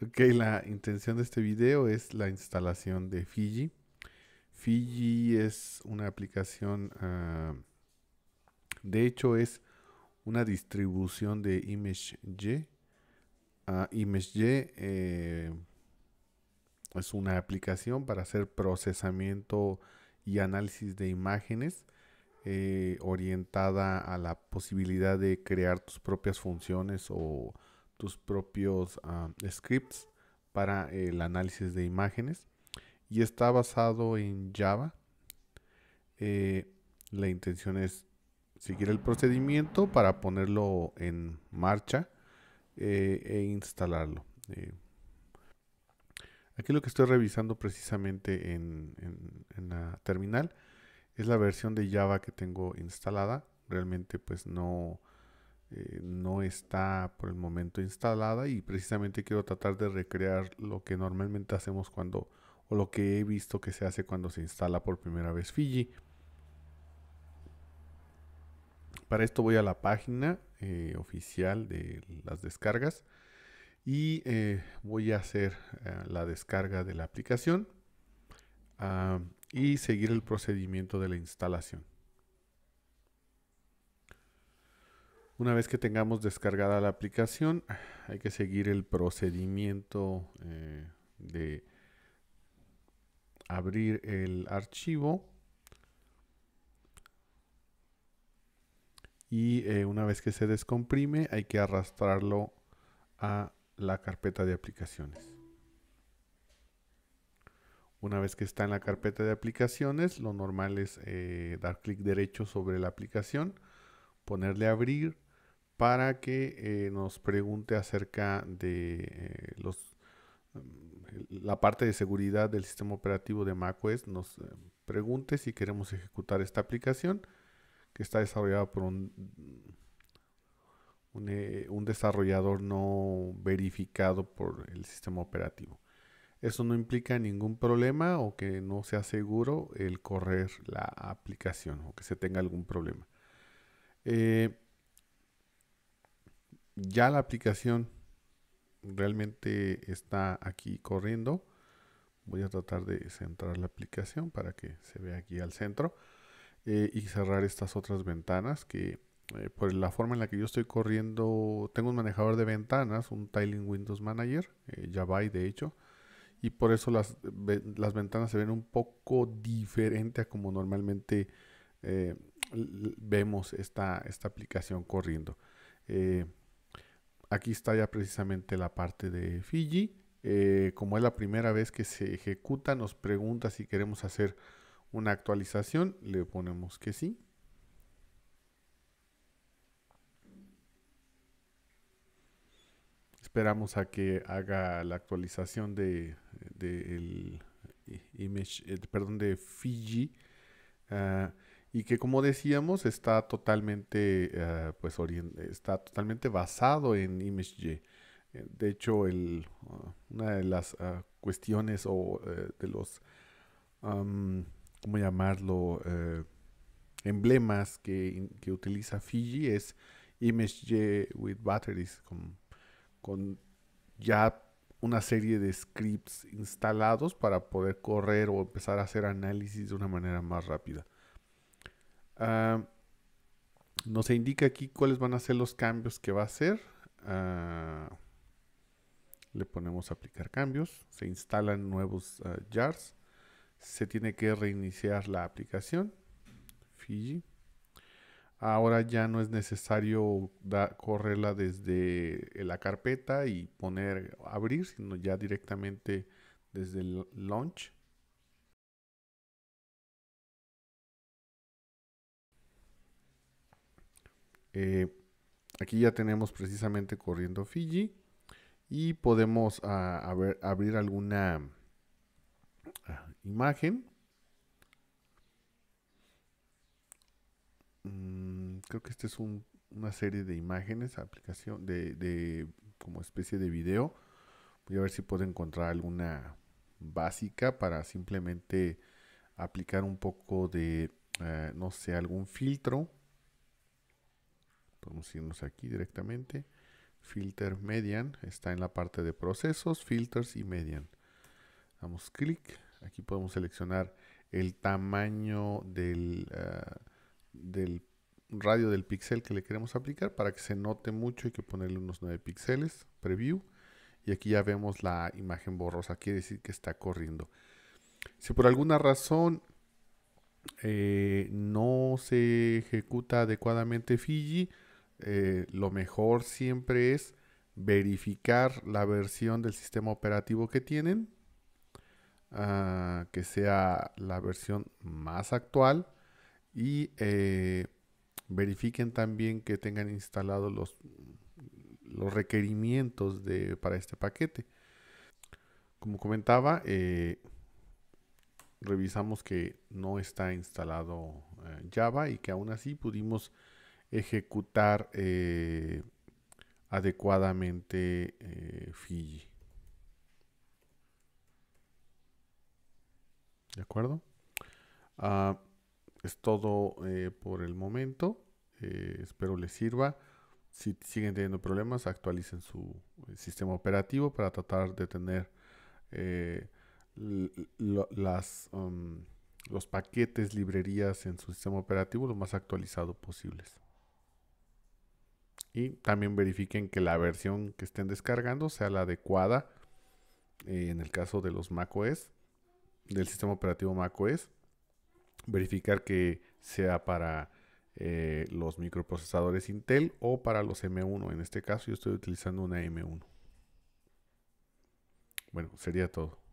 Ok, la intención de este video es la instalación de Fiji. Fiji es una aplicación, ah, de hecho es una distribución de ImageJ. E e. Uh, ImageJ e, eh, es una aplicación para hacer procesamiento y análisis de imágenes eh, orientada a la posibilidad de crear tus propias funciones o tus propios ah, scripts para el análisis de imágenes y está basado en Java. Eh, la intención es seguir el procedimiento para ponerlo en marcha eh, e instalarlo. Eh, aquí lo que estoy revisando precisamente en la terminal es la versión de Java que tengo instalada. Realmente pues no eh, no está por el momento instalada y precisamente quiero tratar de recrear lo que normalmente hacemos cuando o lo que he visto que se hace cuando se instala por primera vez Fiji. Para esto voy a la página eh, oficial de las descargas y eh, voy a hacer la descarga de la aplicación ah, y seguir el procedimiento de la instalación. Una vez que tengamos descargada la aplicación, hay que seguir el procedimiento eh, de abrir el archivo. Y eh, una vez que se descomprime, hay que arrastrarlo a la carpeta de aplicaciones. Una vez que está en la carpeta de aplicaciones, lo normal es eh, dar clic derecho sobre la aplicación, ponerle abrir para que eh, nos pregunte acerca de eh, los, mm, la parte de seguridad del sistema operativo de macOS. Nos eh, pregunte si queremos ejecutar esta aplicación que está desarrollada por un, un, desarrollador no verificado por el sistema operativo. Eso no implica ningún problema o que no sea seguro el correr la aplicación o que se tenga algún problema ya la aplicación realmente está aquí corriendo. Voy a tratar de centrar la aplicación para que se vea aquí al centro eh, y cerrar estas otras ventanas que eh, por la forma en la que yo estoy corriendo, tengo un manejador de ventanas, un Tiling Windows Manager, eh, va de hecho, y por eso las, ventanas se ven un poco diferente a como normalmente eh, vemos esta, esta aplicación corriendo aquí está ya precisamente la parte de Fiji. Eh, como es la primera vez que se ejecuta, nos pregunta si queremos hacer una actualización. Le ponemos que sí. Esperamos a que haga la actualización de, el eh, eh, perdón, de Fiji. Ah, y que como decíamos está totalmente, eh, pues, está totalmente basado en ImageJ. Eh, de hecho, el, ah, una de las ah, cuestiones o eh, de los, ¿cómo llamarlo? emblemas que, utiliza Fiji es ImageJ with batteries, con ya una serie de scripts instalados para poder correr o empezar a hacer análisis de una manera más rápida no ah, nos indica aquí cuáles van a ser los cambios que va a hacer. Ah, le ponemos aplicar cambios. Se instalan nuevos ah, jars. Se tiene que reiniciar la aplicación. Fiji. Ahora ya no es necesario correrla desde eh, la carpeta y poner abrir, sino ya directamente desde el launch. Eh, aquí ya tenemos precisamente corriendo Fiji y podemos ah, abrir alguna ah, imagen. Mm, creo que esta es una serie de imágenes, aplicación de, como especie de video. Voy a ver si puedo encontrar alguna básica para simplemente aplicar un poco de, eh, no sé, algún filtro Podemos irnos aquí directamente. Filter median está en la parte de procesos, filters y median. Damos clic. Aquí podemos seleccionar el tamaño del, ah, del radio del pixel que le queremos aplicar para que se note mucho. Hay que ponerle unos 9 píxeles. Preview. Y aquí ya vemos la imagen borrosa. Quiere decir que está corriendo. Si por alguna razón eh, no se ejecuta adecuadamente Fiji, eh, lo mejor siempre es verificar la versión del sistema operativo que tienen, ah, que sea la versión más actual y eh, verifiquen también que tengan instalados los, los requerimientos para este paquete. Como comentaba, eh, revisamos que no está instalado Java y que aún así pudimos ejecutar eh, adecuadamente eh, Fiji. ¿De acuerdo? Ah, es todo eh, por el momento. espero les sirva. Si siguen teniendo problemas, actualicen su sistema operativo para tratar de tener um, los paquetes, librerías en su sistema operativo lo más actualizado posibles también verifiquen que la versión que estén descargando sea la adecuada eh, en el caso de los macOS, del sistema operativo macOS. Verificar que sea para eh, los microprocesadores Intel o para los M1. En este caso yo estoy utilizando una M1. Bueno, sería todo.